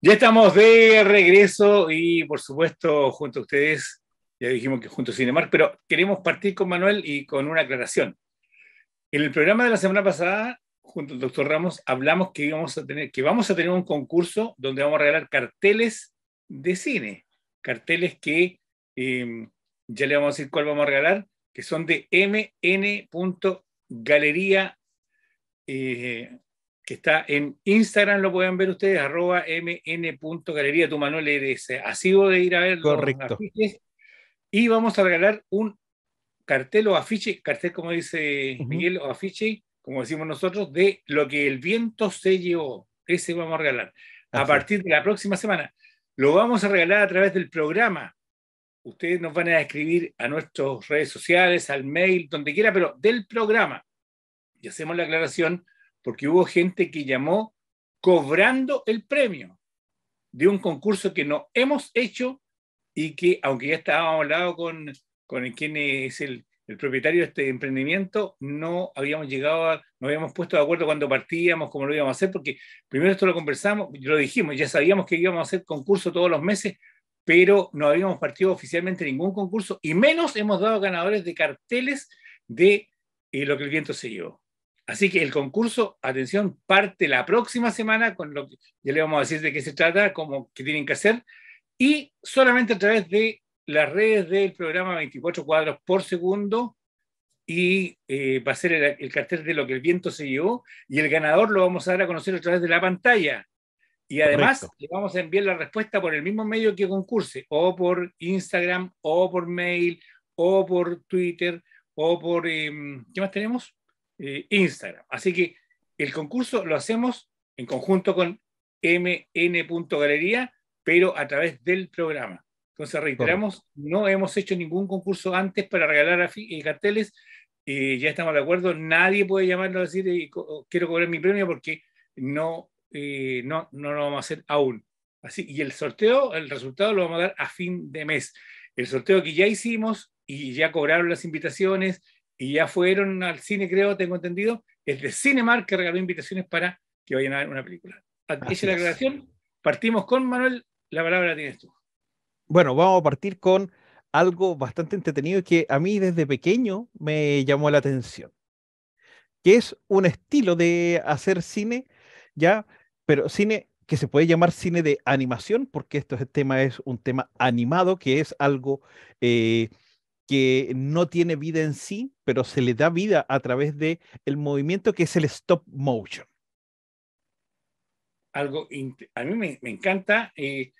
Ya estamos de regreso y por supuesto junto a ustedes, ya dijimos que junto a Cinemark, pero queremos partir con Manuel y con una aclaración. En el programa de la semana pasada, junto al doctor Ramos, hablamos que, íbamos a tener, que vamos a tener un concurso donde vamos a regalar carteles de cine, carteles que em, ya le vamos a decir cuál vamos a regalar, que son de mn.galería que está en Instagram, lo pueden ver ustedes, arroba mn.galería. Tu Manuel eres voy de ir a ver Correcto. Y vamos a regalar un cartel o afiche, cartel como dice Miguel, o afiche, como decimos nosotros, de lo que el viento se llevó. Ese vamos a regalar. A partir de la próxima semana. Lo vamos a regalar a través del programa. Ustedes nos van a escribir a nuestras redes sociales, al mail, donde quiera, pero del programa. Y hacemos la aclaración porque hubo gente que llamó cobrando el premio de un concurso que no hemos hecho y que, aunque ya estábamos hablando con, con el, quien es el, propietario de este emprendimiento, no habíamos llegado, a, habíamos puesto de acuerdo cuando partíamos, cómo lo íbamos a hacer, porque primero esto lo conversamos, lo dijimos, ya sabíamos que íbamos a hacer concurso todos los meses, pero no habíamos partido oficialmente ningún concurso y menos hemos dado ganadores de carteles de eh, lo que el viento se llevó. Así que el concurso, atención, parte la próxima semana con lo que ya le vamos a decir de qué se trata, cómo que tienen que hacer, y solamente a través de las redes del programa 24 cuadros por segundo y eh, va a ser el, cartel de lo que el viento se llevó y el ganador lo vamos a dar a conocer a través de la pantalla. Y además le vamos a enviar la respuesta por el mismo medio que concurse, o por Instagram, o por mail, o por Twitter, o por... Em, ¿Qué más tenemos? Eh, Instagram. Así que el concurso lo hacemos en conjunto con mn.galería, pero a través del programa. Entonces, reiteramos, no hemos hecho ningún concurso antes para regalar eh, carteles. Eh, ya estamos de acuerdo, nadie puede llamarnos a decir eh, quiero cobrar mi premio porque no, no, no lo vamos a hacer aún. Así, y el sorteo, el resultado lo vamos a dar a fin de mes. El sorteo que ya hicimos y ya cobraron las invitaciones y ya fueron al cine, creo, tengo entendido, el de Cinemark que regaló invitaciones para que vayan a ver una película. es la aclaración, partimos con Manuel, la palabra tienes tú. Bueno, vamos a partir con algo bastante entretenido que a mí desde pequeño me llamó la atención, que es un estilo de hacer cine, ya, pero cine que se puede llamar cine de animación, porque esto es tema es un tema animado, que es algo... Eh, que no tiene vida en sí, pero se le da vida a través de el movimiento que es el stop motion. Algo, a mí me, encanta, eh,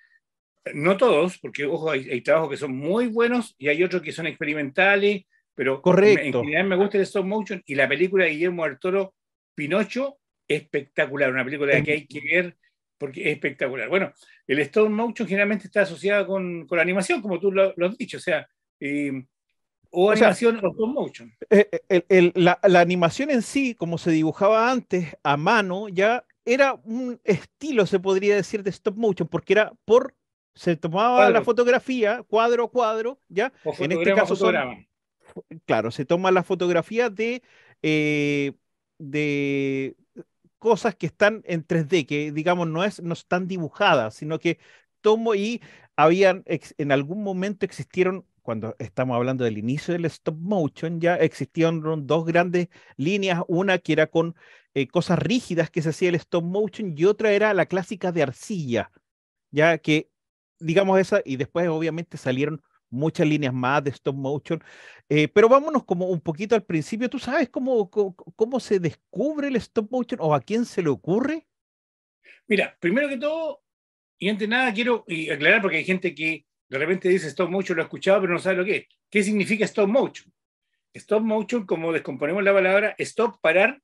no todos, porque ojo, hay, trabajos que son muy buenos y hay otros que son experimentales, pero Correcto. en general me gusta el stop motion y la película de Guillermo del Toro, Pinocho, espectacular, una película que hay que ver porque es espectacular. Bueno, el stop motion generalmente está asociado con, con la animación, como tú lo, has dicho, o sea, eh, o, animación o motion. Eh, eh, la, animación en sí, como se dibujaba antes a mano, ya era un estilo, se podría decir, de stop motion, porque era por. Se tomaba la fotografía cuadro a cuadro, ¿ya? en este caso son, Claro, se toma la fotografía de, eh, de cosas que están en 3D, que digamos no, es, no están dibujadas, sino que tomo y habían, en algún momento existieron cuando estamos hablando del inicio del stop motion, ya existían dos grandes líneas, una que era con eh, cosas rígidas que se hacía el stop motion y otra era la clásica de arcilla, ya que, digamos esa, y después obviamente salieron muchas líneas más de stop motion, eh, pero vámonos como un poquito al principio, ¿tú sabes cómo, cómo, se descubre el stop motion o a quién se le ocurre? Mira, primero que todo, y antes nada quiero aclarar porque hay gente que de repente dice stop motion, lo he escuchado, pero no sabe lo que es. ¿Qué significa stop motion? Stop motion, como descomponemos la palabra, stop, parar,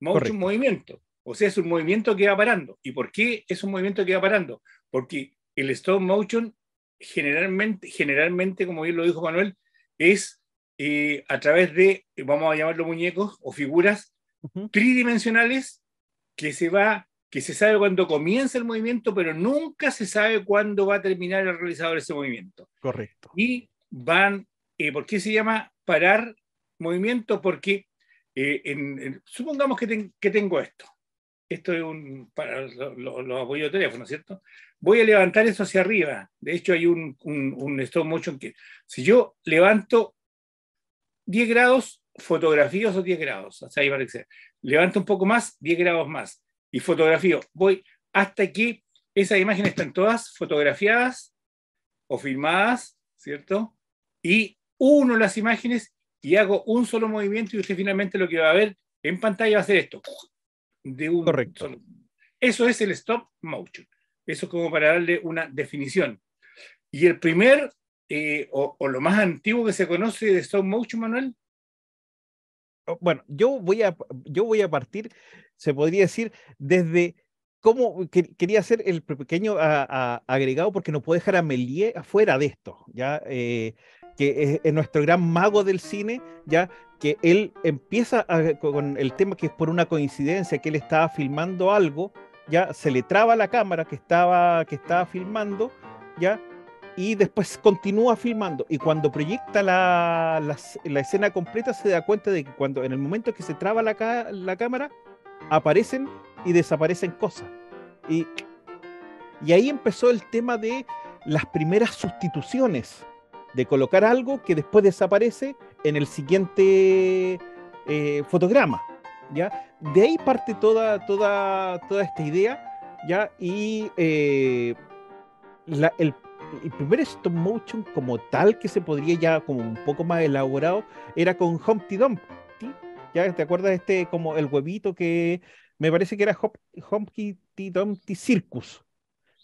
motion, movimiento. O sea, es un movimiento que va parando. ¿Y por qué es un movimiento que va parando? Porque el stop motion generalmente, generalmente como bien lo dijo Manuel, es eh, a través de, vamos a llamarlo muñecos o figuras tridimensionales que se va que se sabe cuándo comienza el movimiento, pero nunca se sabe cuándo va a terminar el realizador ese movimiento. Correcto. Y van, eh, ¿por qué se llama parar movimiento? Porque eh, supongamos que, tengo esto. Esto es un, para los apoyos de teléfono, ¿cierto? Voy a levantar eso hacia arriba. De hecho, hay un, un, stop que, si yo levanto 10 grados, fotografías o 10 grados, hasta ahí parece. Levanto un poco más, 10 grados más y fotografío. Voy hasta aquí, esas imágenes están todas fotografiadas o filmadas, ¿cierto? Y uno las imágenes y hago un solo movimiento y usted finalmente lo que va a ver en pantalla va a ser esto. De un Correcto. Solo. Eso es el stop motion. Eso es como para darle una definición. Y el primer, eh, o, o, lo más antiguo que se conoce de stop motion, Manuel, bueno, yo voy a, yo voy a partir, se podría decir, desde cómo quería hacer el pequeño agregado, porque no puedo dejar a Méliès afuera de esto, ¿ya? Eh, que es, nuestro gran mago del cine, ¿ya? Que él empieza con el tema que es por una coincidencia, que él estaba filmando algo, ya se le traba la cámara que estaba, que estaba filmando, ¿ya? y después continúa filmando. Y cuando proyecta la, escena completa, se da cuenta de que cuando en el momento que se traba la, la cámara, aparecen y desaparecen cosas. Y, ahí empezó el tema de las primeras sustituciones, de colocar algo que después desaparece en el siguiente eh, fotograma. ¿ya? De ahí parte toda, toda, toda esta idea. ¿ya? Y eh, el primer stop motion como tal que se podría ya como un poco más elaborado era con Humpty Dumpty. ¿Ya te acuerdas de este como el huevito que me parece que era Humpty Dumpty Circus?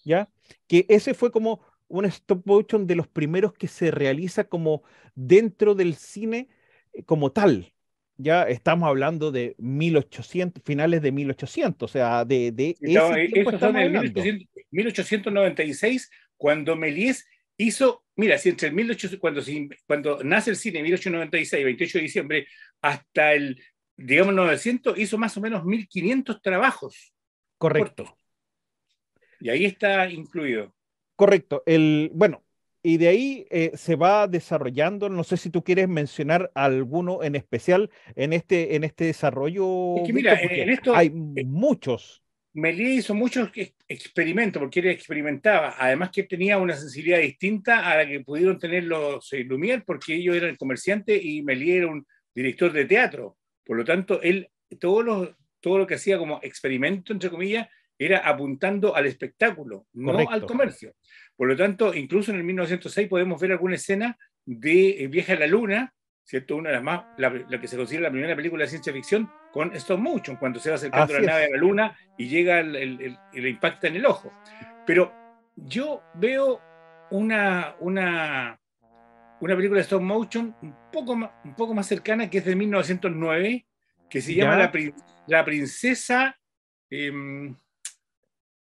¿Ya? Que ese fue como un stop motion de los primeros que se realiza como dentro del cine eh, como tal. Ya estamos hablando de 1800, finales de 1800, o sea, de, de ese tiempo 1896 cuando Méliès hizo, mira, si entre el 18, cuando, cuando nace el cine 1896, 28 de diciembre, hasta el, digamos, 900, hizo más o menos 1500 trabajos. Correcto. Y ahí está incluido. Correcto. El, bueno, y de ahí eh, se va desarrollando. No sé si tú quieres mencionar alguno en especial en este, en este desarrollo. Es que mira, en, esto, hay eh, muchos. Melí hizo muchos experimentos, porque él experimentaba, además que tenía una sensibilidad distinta a la que pudieron tener los eh, Lumière, porque ellos eran comerciante y Melí era un director de teatro. Por lo tanto, él, todo lo, todo lo que hacía como experimento, entre comillas, era apuntando al espectáculo, no al comercio. Por lo tanto, incluso en el 1906 podemos ver alguna escena de eh, Viaje Vieja a la Luna, ¿cierto? Una de las más, la, que se considera la primera película de ciencia ficción con stop motion, cuando se va acercando a la nave a la luna y llega el, el, impacta en el ojo. Pero yo veo una, una, una película de stop motion un poco, más, un poco más cercana que es de 1909, que se llama la, la Princesa. Em,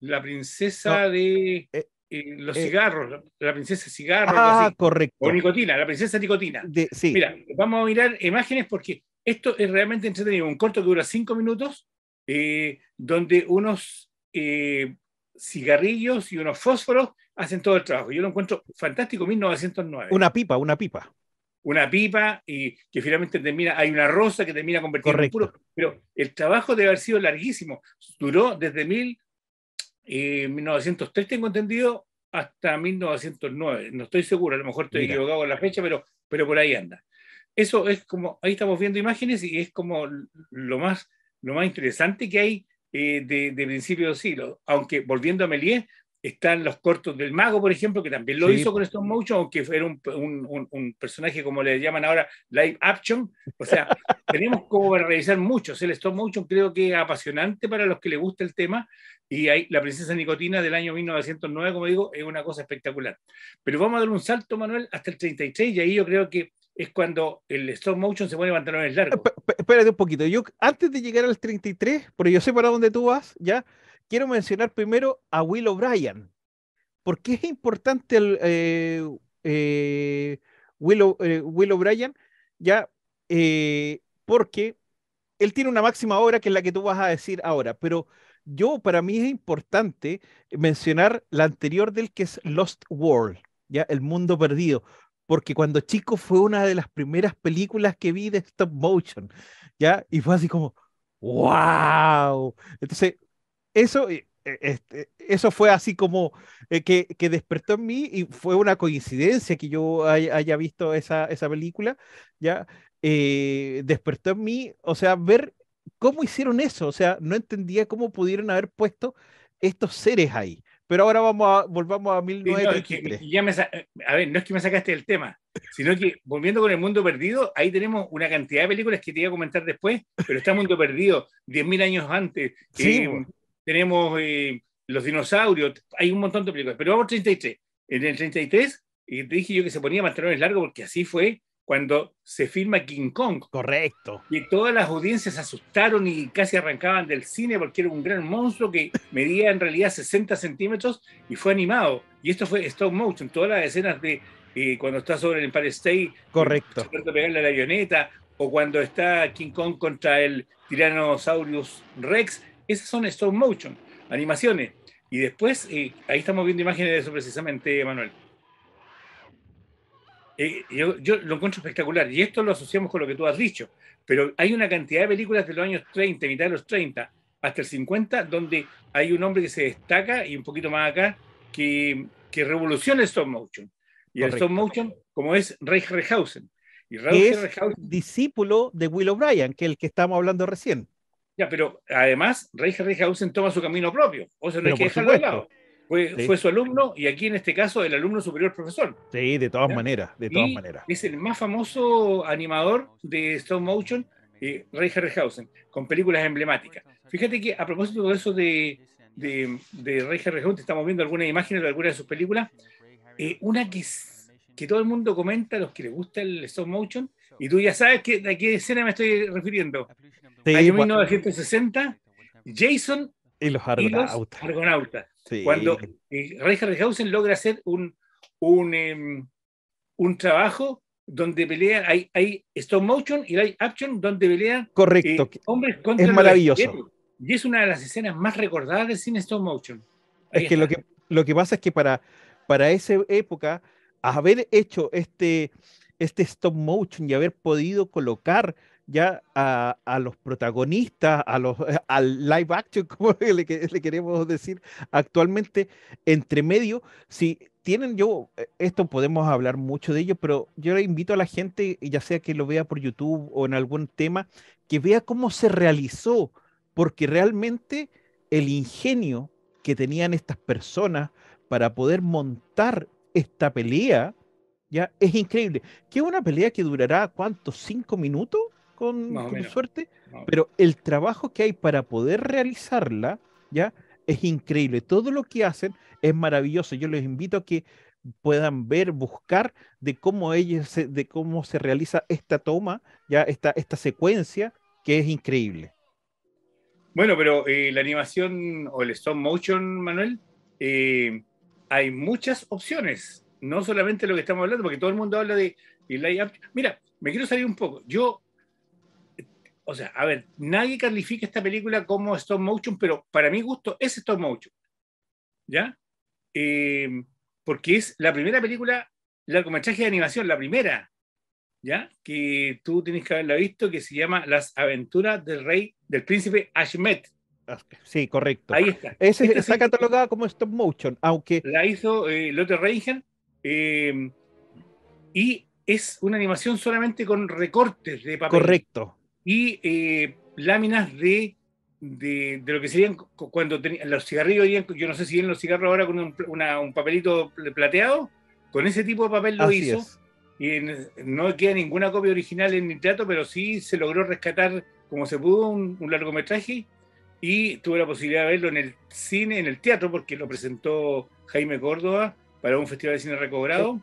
la princesa de. Eh, los eh, cigarros, la princesa cigarro. Ah, o nicotina, la princesa nicotina. Mira, vamos a mirar imágenes porque esto es realmente entretenido. Un corto que dura cinco minutos, eh, donde unos eh, cigarrillos y unos fósforos hacen todo el trabajo. Yo lo encuentro fantástico, 1909. Una pipa, una pipa. Una pipa y que finalmente termina, hay una rosa que termina convertida en puro. Pero el trabajo debe haber sido larguísimo. Duró desde mil eh, 1903 tengo entendido, hasta 1909. No estoy seguro, a lo mejor estoy equivocado con la fecha, pero, pero por ahí anda. Eso es como, ahí estamos viendo imágenes y es como lo más, lo más interesante que hay eh, de, de principio de siglo. Aunque volviendo a Méliès, están los cortos del mago, por ejemplo, que también lo hizo con pues. stop motion, aunque era un, un, personaje como le llaman ahora live action. O sea, tenemos como realizar muchos. El stop motion creo que es apasionante para los que les gusta el tema. Y ahí la princesa Nicotina del año 1909, como digo, es una cosa espectacular. Pero vamos a dar un salto, Manuel, hasta el 33 y ahí yo creo que es cuando el stop motion se pone en el largo. espérate un poquito. Yo, antes de llegar al 33, porque yo sé para dónde tú vas, ya, quiero mencionar primero a Will O'Brien. ¿Por qué es importante el, eh, eh, eh, Will O'Brien? Ya, porque él tiene una máxima obra que es la que tú vas a decir ahora, pero yo, para mí es importante mencionar la anterior del que es Lost World, ya, El Mundo Perdido, porque cuando chico fue una de las primeras películas que vi de stop motion, ya, y fue así como, wow. Entonces, eso, eh, eh, este, eso fue así como eh, que, que, despertó en mí y fue una coincidencia que yo haya, visto esa, esa, película, ¿ya? despertó en mí, o sea, ver cómo hicieron eso, o sea, no entendía cómo pudieron haber puesto estos seres ahí. Pero ahora vamos a, volvamos a mil no, a ver, no es que me sacaste del tema, sino que volviendo con El Mundo Perdido, ahí tenemos una cantidad de películas que te iba a comentar después, pero está Mundo Perdido, 10.000 años antes, sí, tenemos eh, los dinosaurios, hay un montón de películas, pero vamos 33. En el 33 te dije yo que se ponía pantalones largos porque así fue cuando se firma King Kong. Correcto. Y todas las audiencias se asustaron y casi arrancaban del cine porque era un gran monstruo que medía en realidad 60 centímetros y fue animado. Y esto fue stop motion, todas las escenas de eh, cuando está sobre el Empire State. Correcto. Cuando a la avioneta o cuando está King Kong contra el Tyrannosaurus Rex esas son stop motion, animaciones. Y después, eh, ahí estamos viendo imágenes de eso precisamente, Manuel. Eh, yo, lo encuentro espectacular y esto lo asociamos con lo que tú has dicho, pero hay una cantidad de películas de los años 30, mitad de los 30, hasta el 50, donde hay un hombre que se destaca y un poquito más acá, que, que revoluciona el stop motion. Y el stop motion, como es Ray Rehausen. Y Ray es discípulo de Will O'Brien, que es el que estamos hablando recién. Ya, pero además, Rey Harryhausen toma su camino propio. O sea, no hay que dejarlo de lado. Fue, su alumno y aquí en este caso el alumno superior profesor. Sí, de todas maneras, de todas maneras. Es el más famoso animador de stop motion, eh, Ray Harryhausen, con películas emblemáticas. Fíjate que a propósito de eso de, de, de Ray Harryhausen, estamos viendo algunas imágenes de algunas de sus películas. Eh, una que, todo el mundo comenta, los que les gusta el stop motion, y tú ya sabes a qué escena me estoy refiriendo. En 1960, Jason y los Argonautas. Cuando eh, Ray Harryhausen logra hacer un, un, em, un trabajo donde pelea, hay, hay stop motion y hay action donde pelea Correcto. Eh, hombres es maravilloso. Y es una de las escenas más recordadas del cine stop motion. es que lo, que lo que pasa es que para, para esa época, haber hecho este, este stop motion y haber podido colocar ya a, los protagonistas, a los, al live action, como le, queremos decir actualmente, entre medio, si tienen yo, eh, esto podemos hablar mucho de ello, pero yo le invito a la gente, ya sea que lo vea por YouTube o en algún tema, que vea cómo se realizó, porque realmente el ingenio que tenían estas personas para poder montar esta pelea, ya es increíble. Que una pelea que durará, ¿cuántos? ¿Cinco minutos? con, suerte, pero el trabajo que hay para poder realizarla, ¿ya? Es increíble. Todo lo que hacen es maravilloso. Yo les invito a que puedan ver, buscar de cómo ellos se, de cómo se realiza esta toma, ya esta, esta secuencia, que es increíble. Bueno, pero eh, la animación o el stop motion, Manuel, eh, hay muchas opciones, no solamente lo que estamos hablando, porque todo el mundo habla de, Mira, me quiero salir un poco. Yo o sea, a ver, nadie califica esta película como stop motion, pero para mi gusto es stop motion. ¿Ya? Em, porque es la primera película, largometraje de animación, la primera, ¿ya? Que tú tienes que haberla visto, que se llama Las aventuras del rey, del príncipe Ashmet. Sí, correcto. Ahí está. Ese, está catalogada como stop motion, aunque... La hizo Lothar eh, Lotte Reigen em, y es una animación solamente con recortes de papel. Correcto y eh, láminas de, de, lo que serían cuando los cigarrillos, yo no sé si en los cigarros ahora con un, papelito plateado, con ese tipo de papel lo hizo. Y no queda ninguna copia original en el teatro pero sí se logró rescatar como se pudo un, largometraje y tuve la posibilidad de verlo en el cine, en el teatro, porque lo presentó Jaime Córdoba para un festival de cine recobrado.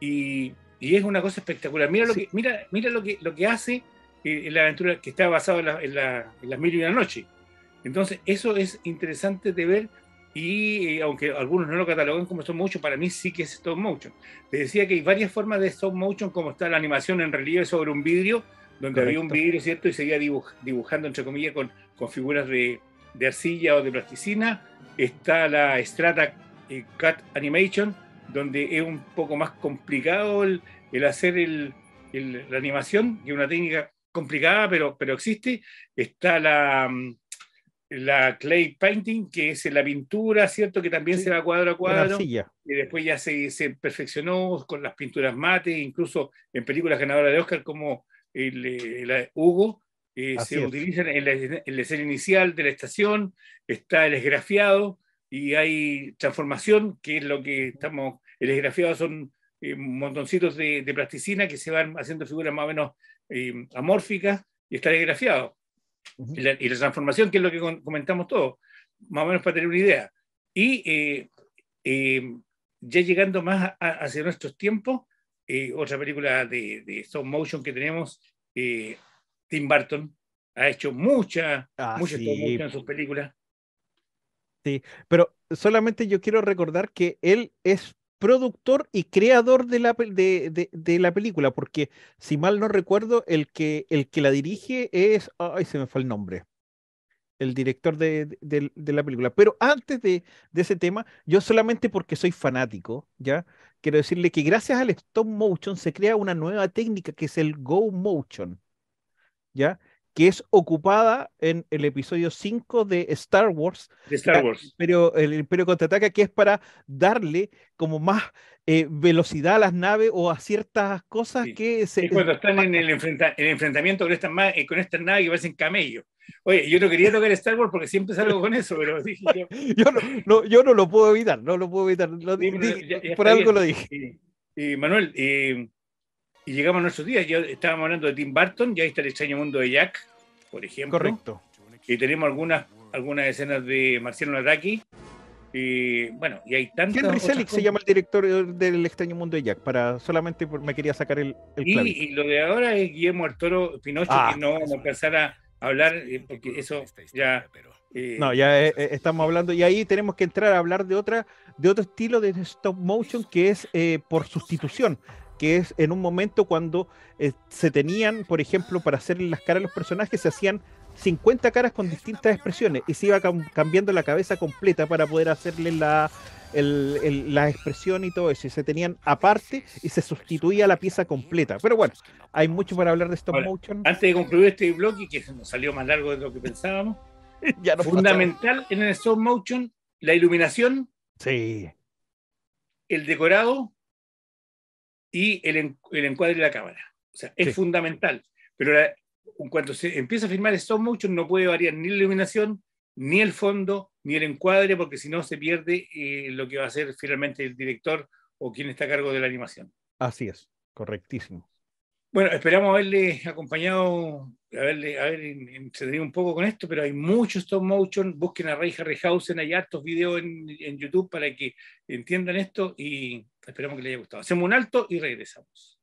Y, y, es una cosa espectacular. Mira lo que, mira, mira lo que, lo que hace la aventura que está basado en, las mil y una noche. Entonces, eso es interesante de ver y eh, aunque algunos no lo catalogan como stop motion, para mí sí que es stop motion. Te decía que hay varias formas de stop motion, como está la animación en relieve sobre un vidrio, donde había un vidrio, ¿cierto? Y seguía dibujando, entre comillas, con, figuras de, arcilla o de plasticina. Está la Strata eh, cut Cat Animation, donde es un poco más complicado el, hacer el, la animación, que una técnica complicada, pero, pero existe. Está la, mm, la clay painting, que es la pintura, ¿cierto? Que también se va cuadro a cuadro. Y después ya se, se, perfeccionó con las pinturas mate, incluso en películas ganadoras de Oscar como el, Hugo, eh, se utilizan en la, escena inicial de la estación, está el esgrafiado y hay transformación, que es lo que estamos, el esgrafiado son eh, montoncitos de, plasticina que se van haciendo figuras más o menos eh, y está y, la, transformación, que es lo que comentamos todos, más o menos para tener una idea. Y eh, eh, ya llegando más hacia nuestros tiempos, eh, otra película de, de stop motion que tenemos, Tim Burton, ha hecho mucha, ah, mucha en sus películas. Sí, pero solamente yo quiero recordar que él es productor y creador de la, película, porque si mal no recuerdo, el que, el que la dirige es, ay, se me fue el nombre, el director de, la película. Pero antes de, ese tema, yo solamente porque soy fanático, ¿ya? Quiero decirle que gracias al stop motion se crea una nueva técnica que es el go motion, ¿ya? que es ocupada en el episodio 5 de Star Wars. De Star Wars. Pero el Imperio contraataca, que es para darle como más eh, velocidad a las naves o a ciertas cosas que se. Es cuando están en el, enfrentamiento con estas, eh, con estas naves que parecen camellos. Oye, yo no quería tocar Star Wars porque siempre salgo con eso, pero dije yo. yo, no, lo puedo evitar, no lo puedo evitar. por algo lo dije. Y Manuel, eh, y llegamos a nuestros días. Ya estábamos hablando de Tim Burton, ya está el extraño mundo de Jack, por ejemplo. Correcto. Y tenemos algunas, algunas escenas de Marciano Larraqui Y bueno, y hay tantas. Henry se llama el director eh, del extraño mundo de Jack, para solamente me quería sacar el, y, lo de ahora es Guillermo Arturo Pinocho, ah. que no vamos a empezar a hablar, eh, porque eso ya. Eh, no, ya estamos hablando, y ahí tenemos que entrar a hablar de otra de otro estilo de stop motion que es por sustitución que es en un momento cuando eh, se tenían, por ejemplo, para hacer las caras a los personajes, se hacían 50 caras con distintas expresiones y se iba cambiando la cabeza completa para poder hacerle la, la expresión y todo eso. se tenían aparte y se sustituía la pieza completa. Pero bueno, hay mucho para hablar de stop motion. Antes de concluir este y que nos salió más largo de lo que pensábamos, fundamental en el stop motion, la iluminación. Sí. El decorado y el, encuadre de la cámara. O sea, es fundamental. Pero en cuando se empieza a filmar stop motion no puede variar ni la iluminación, ni el fondo, ni el encuadre, porque si no se pierde eh, lo que va a hacer finalmente el director o quien está a cargo de la animación. Así es, correctísimo. Bueno, esperamos haberle acompañado, haberle, haber entendido un poco con esto, pero hay mucho stop motion. Busquen a Ray Harryhausen, hay actos, videos en, en YouTube para que entiendan esto y Esperamos que les haya gustado. Hacemos un alto y regresamos.